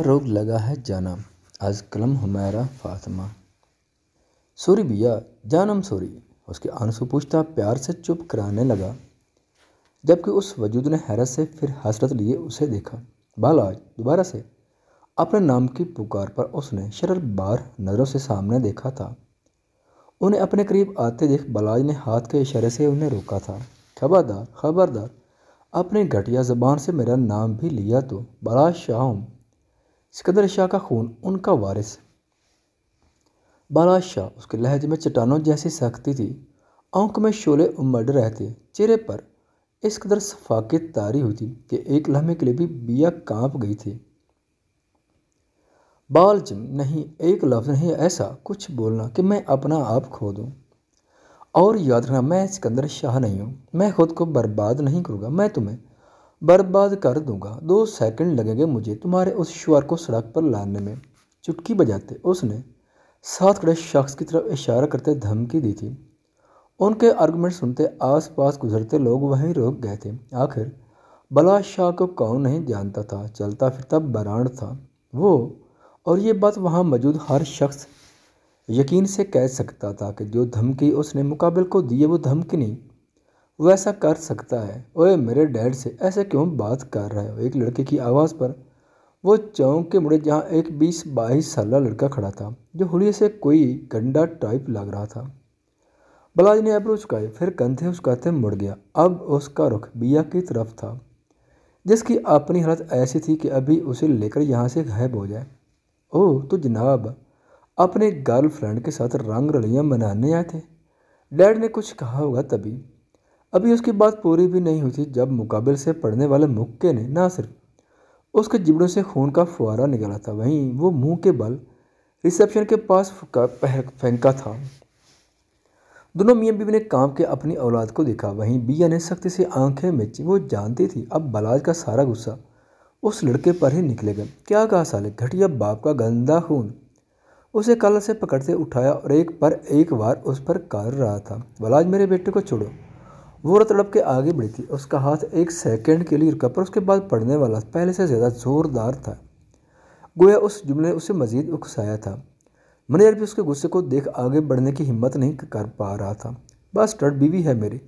रोग लगा है जानम आज कलम हमारा फातिमा सॉरी भैया जानम सॉरी उसके आंसू पूछता प्यार से चुप कराने लगा जबकि उस वजूद ने हैरत से फिर हसरत लिए उसे देखा बाल आज दोबारा से अपने नाम की पुकार पर उसने शरल बार नज़रों से सामने देखा था उन्हें अपने करीब आते देख बलाज ने हाथ के इशारे से उन्हें रोका था खबरदार खबरदार अपने घटिया ज़बान से मेरा नाम भी लिया तो बलाज शाह सिकंदर शाह का खून उनका वारिस बाला शाह उसके लहजे में चट्टानों जैसी सख्ती थी आंख में शोले उमड़ रहे थे चेहरे पर इस कदर सफाकत तारी हुई थी कि एक लम्हे के लिए भी बिया कांप गई थी बालजन नहीं एक लफ्ज़ नहीं ऐसा कुछ बोलना कि मैं अपना आप खो दूं और याद रखना मैं सिकंदर शाह नहीं हूं मैं खुद को बर्बाद नहीं करूंगा मैं तुम्हें बर्बाद कर दूंगा दो सेकंड लगेंगे मुझे तुम्हारे उस शुअर को सड़क पर लाने में चुटकी बजाते उसने साथ खड़े शख्स की तरफ इशारा करते धमकी दी थी उनके आर्गूमेंट सुनते आसपास गुजरते लोग वहीं रुक गए थे आखिर बला शाह को कौन नहीं जानता था चलता फिरता बरान था वो और ये बात वहाँ मौजूद हर शख्स यकीन से कह सकता था कि जो धमकी उसने मुकाबल को दी है वो धमकी नहीं वो ऐसा कर सकता है ओए मेरे डैड से ऐसे क्यों बात कर रहे हो एक लड़के की आवाज़ पर वो चौंक के मुड़े जहाँ एक बीस बाईस साल लड़का खड़ा था जो हुए से कोई गंडा टाइप लग रहा था बलाज ने एब्रो चुकाए फिर कंधे उसकाते मुड़ गया अब उसका रुख बिया की तरफ था जिसकी अपनी हालत ऐसी थी कि अभी उसे लेकर यहाँ से गायब हो जाए ओह तो जनाब अपने गर्लफ्रेंड के साथ रंग रलियाँ मनाने आए थे डैड ने कुछ कहा होगा तभी अभी उसकी बात पूरी भी नहीं हुई थी जब मुकाबले से पड़ने वाले मुक्के ने ना सिर्फ उसके जिबड़ों से खून का फुहारा निकला था वहीं वो मुंह के बल रिसेप्शन के पास फेंका था दोनों मियाँ बीवी ने काम के अपनी औलाद को देखा वहीं बिया ने सख्ती से आंखें मिची वो जानती थी अब बलाज का सारा गुस्सा उस लड़के पर ही निकलेगा क्या कहा साले घटिया बाप का गंदा खून उसे कल से पकड़ते उठाया और एक पर एक बार उस पर कर रहा था बलाज मेरे बेटे को छोड़ो वो रतलब के आगे बढ़ी थी उसका हाथ एक सेकंड के लिए रुका पर उसके बाद पढ़ने वाला पहले से ज़्यादा ज़ोरदार था गोया उस जुमले ने उसे मजीद उकसाया था मनियर भी उसके गुस्से को देख आगे बढ़ने की हिम्मत नहीं कर पा रहा था बस टर्ट बीवी है मेरी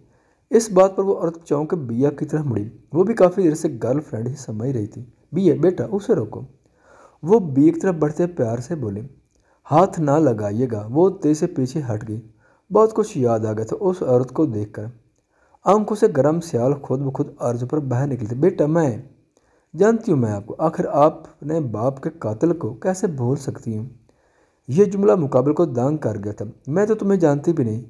इस बात पर वो औरत चौंक बिया की तरह मुड़ी वो भी काफ़ी देर से गर्लफ्रेंड ही समझ रही थी बी बेटा उसे रोको वो बी की तरफ बढ़ते प्यार से बोले हाथ ना लगाइएगा वो तेज से पीछे हट गई बहुत कुछ याद आ गया था उस औरत को देखकर आंखों से गर्म सियाल खुद ब खुद अर्ज पर बह निकलते बेटा मैं जानती हूँ मैं आपको आखिर आप अपने बाप के कातिल को कैसे भूल सकती हूँ यह जुमला मुकाबल को दांग कर गया था मैं तो तुम्हें जानती भी नहीं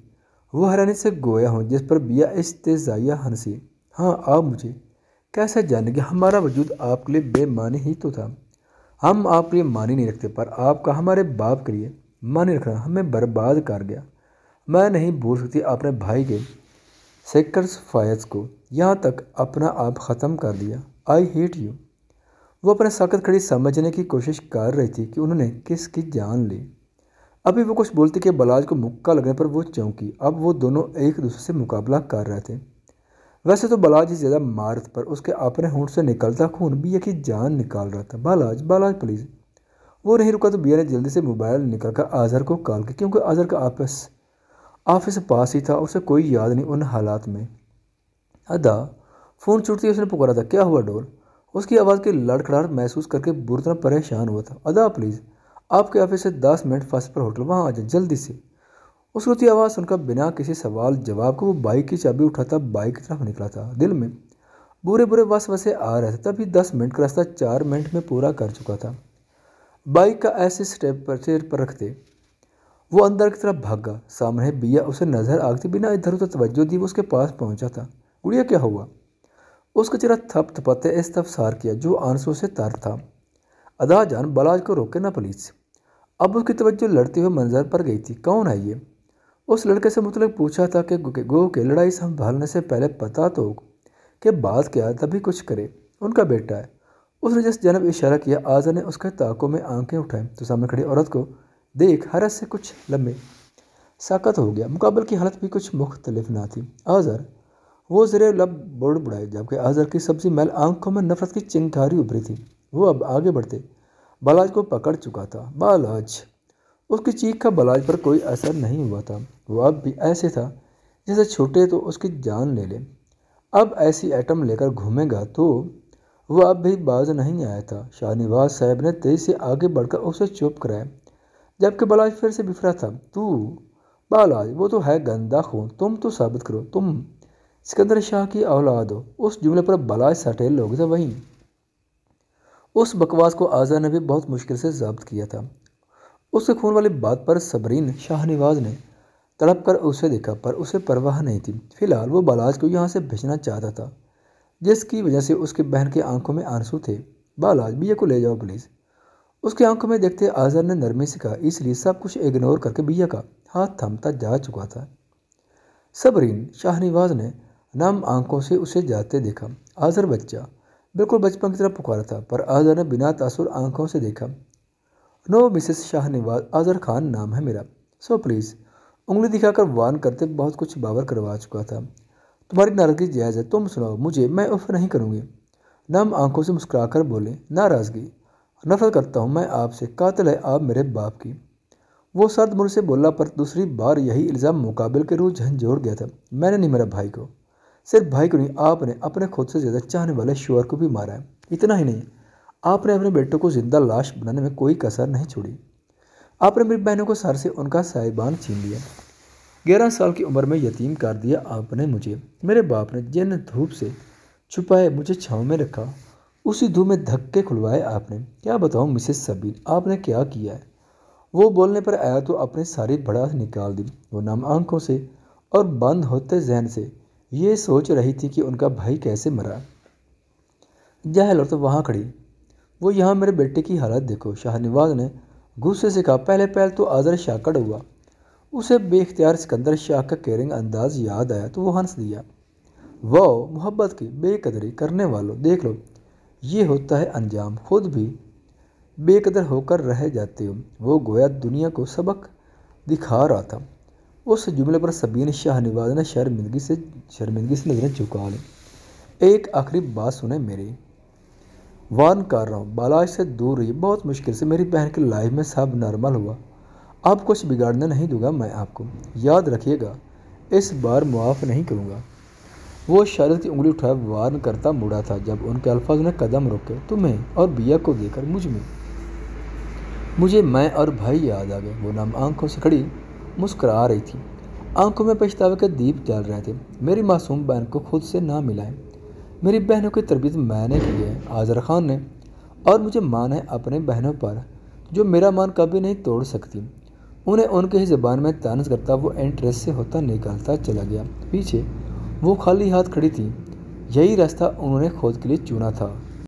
वो हैरानी से गोया हूँ जिस पर बिया तेजाइया हंसी हाँ आप मुझे कैसे जानेंगे हमारा वजूद आपके लिए बेमानी ही तो था हम आपके लिए मानी नहीं रखते पर आपका हमारे बाप के लिए मानी रखना हमें बर्बाद कर गया मैं नहीं भूल सकती अपने भाई के सेकर्स फायर्स को यहाँ तक अपना आप ख़त्म कर दिया आई हेट यू वो अपने साकत खड़ी समझने की कोशिश कर रही थी कि उन्होंने किसकी जान ली अभी वो कुछ बोलती कि बलाज को मुक्का लगने पर वो चौंकी अब वो दोनों एक दूसरे से मुकाबला कर रहे थे वैसे तो बलाज ही ज़्यादा मारत पर उसके अपने होंठ से निकलता खून बिया की जान निकाल रहा था बालाज बालाज प्लीज़ वो नहीं रुका तो बिया ने जल्दी से मोबाइल निकाल कर आज़र को कॉल किया क्योंकि आज़र का आपस ऑफिस पास ही था उसे कोई याद नहीं उन हालात में अदा फ़ोन छुटती उसने पुकारा था क्या हुआ डोर उसकी आवाज़ की लड़खड़ाहट महसूस करके बुरी तरह परेशान हुआ था अदा प्लीज़ आपके ऑफिस से दस मिनट फर्स्ट पर होटल वहाँ आ जाए जल्दी से उस रुती आवाज़ सुनकर बिना किसी सवाल जवाब के वो बाइक की चाबी उठाता बाइक की तरफ निकला था दिल में बुरे बुरे बस वसे आ रहे थे तभी दस मिनट का रास्ता चार मिनट में पूरा कर चुका था बाइक का ऐसे स्टेप पर सिर पर रखते वो अंदर की तरफ भागा सामने बिया उसे नज़र आगते बिना इधर उधर तवज्जो दी उसके पास पहुंचा था गुड़िया क्या हुआ उसका चेहरा थप थपाते इस्तफसार किया जो आंसू से तर था अदा जान बलाज को रोके ना पुलिस अब उसकी तवज्जो लड़ते हुए मंजर पर गई थी कौन है ये उस लड़के से मुतल पूछा था कि गो के लड़ाई संभालने से पहले पता तो कि बात क्या तभी कुछ करे उनका बेटा है उसने जिस जनब इशारा किया आजा ने उसके ताकों में आंखें उठाई तो सामने खड़ी औरत को देख हरस से कुछ लम्बे साकत हो गया मुकाबल की हालत भी कुछ मुख्तलिफ ना थी अजहर वो जरे लब बोर्ड बुढ़ाए जबकि अजहर की सब्ज़ी मैल आंखों में नफरत की चिंगारी उभरी थी वो अब आगे बढ़ते बालाज को पकड़ चुका था बालाज उसकी चीख का बालाज पर कोई असर नहीं हुआ था वो अब भी ऐसे था जैसे छोटे तो उसकी जान ले ले अब ऐसी आइटम लेकर घूमेगा तो वह अब भी बाज नहीं आया था शाहनिवाज साहब ने तेज़ी से आगे बढ़कर उसे चुप कराया जबकि बलाज फिर से बिफरा था तू बालाज वो तो है गंदा खून तुम तो साबित करो तुम सिकंदर शाह की औलाद हो उस जुमले पर बलाज सटे लोग थे तो वहीं उस बकवास को आज़ा ने भी बहुत मुश्किल से जब्त किया था उसके खून वाली बात पर सबरीन शाहनिवाज ने तड़प कर उसे देखा पर उसे परवाह नहीं थी फिलहाल वो बालाज को यहाँ से भेजना चाहता था जिसकी वजह से उसकी बहन की आंखों में आंसू थे बालाज भैया को ले जाओ प्लीज़ उसकी आंखों में देखते आज़र ने नरमे से कहा इसलिए सब कुछ इग्नोर करके भैया का हाथ थमता जा चुका था सबरीन शाहनिवाज ने नम आंखों से उसे जाते देखा आज़र बच्चा बिल्कुल बचपन की तरह पुकारा था पर आज़र ने बिना तासुर आंखों से देखा नो मिसेस शाहनिवाज आज़र खान नाम है मेरा सो प्लीज़ उंगली दिखाकर वान करते बहुत कुछ बावर करवा चुका था तुम्हारी नाराज़गी जायज़ है तुम सुनाओ मुझे मैं उफ नहीं करूँगी नम आंखों से मुस्कुराकर बोले नाराज़गी नफरत करता हूँ मैं आपसे कातिल है आप मेरे बाप की वो सर्द मुझसे बोला पर दूसरी बार यही इल्ज़ाम मुकाबल के रूह झंझोड़ गया था मैंने नहीं मेरा भाई को सिर्फ भाई को नहीं आपने अपने खुद से ज़्यादा चाहने वाले शोर को भी मारा है इतना ही नहीं आपने अपने बेटों को जिंदा लाश बनाने में कोई कसर नहीं छोड़ी आपने मेरी बहनों को सर से उनका साहिबान छीन लिया ग्यारह साल की उम्र में यतीम कर दिया आपने मुझे मेरे बाप ने जिन धूप से छुपाए मुझे छाँव में रखा उसी धू में धक्के खुलवाए आपने क्या बताऊँ मिसेस सबीन आपने क्या किया है वो बोलने पर आया तो अपनी सारी भड़ास निकाल दी वो नम आंखों से और बंद होते जहन से ये सोच रही थी कि उनका भाई कैसे मरा जहल और तो वहाँ खड़ी वो यहाँ मेरे बेटे की हालत देखो शाहनिवाज ने गुस्से से कहा पहले पहल तो आज़र शाकड़ हुआ उसे बेख्तियार सिकंदर शाह का केयरिंग अंदाज याद आया तो वो हंस दिया वाह मोहब्बत की बेकदरी करने वालों देख लो ये होता है अंजाम खुद भी बेकदर होकर रह जाते हो वो गोया दुनिया को सबक दिखा रहा था उस जुमले पर सबीन शाहनिवाज ने शर्मिंदगी से शर्मिंदगी से नजरें झुका ली एक आखिरी बात सुने मेरी वान कर रहा हूँ बालाज से दूर रही बहुत मुश्किल से मेरी बहन की लाइफ में सब नॉर्मल हुआ अब कुछ बिगाड़ने नहीं दूंगा मैं आपको याद रखिएगा इस बार मुआफ़ नहीं करूँगा वो शरद की उंगली उठाए वार्न करता मुड़ा था जब उनके अल्फाज ने कदम रोके तुम्हें और बिया को देकर मुझ में मुझे मैं और भाई याद आ गए वो नाम आंखों से खड़ी मुस्करा रही थी आंखों में पछतावे के दीप जल रहे थे मेरी मासूम बहन को खुद से ना मिलाए मेरी बहनों की तरबियत मैंने की है आजर खान ने और मुझे मान है अपने बहनों पर जो मेरा मान कभी नहीं तोड़ सकती उन्हें उनके ही ज़बान में तानस करता वो इंटरेस्ट से होता निकलता चला गया पीछे वो खाली हाथ खड़ी थी यही रास्ता उन्होंने खोज के लिए चुना था